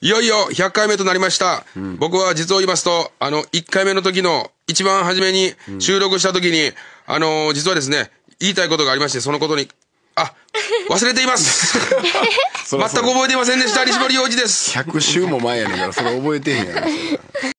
いよいよ100回目となりました。うん、僕は実を言いますと、あの、1回目の時の、一番初めに収録した時に、うん、あの、実はですね、言いたいことがありまして、そのことに、あ、忘れています。全く覚えていませんでした、西森洋二です。100週も前やねんから、それ覚えてへんやろ。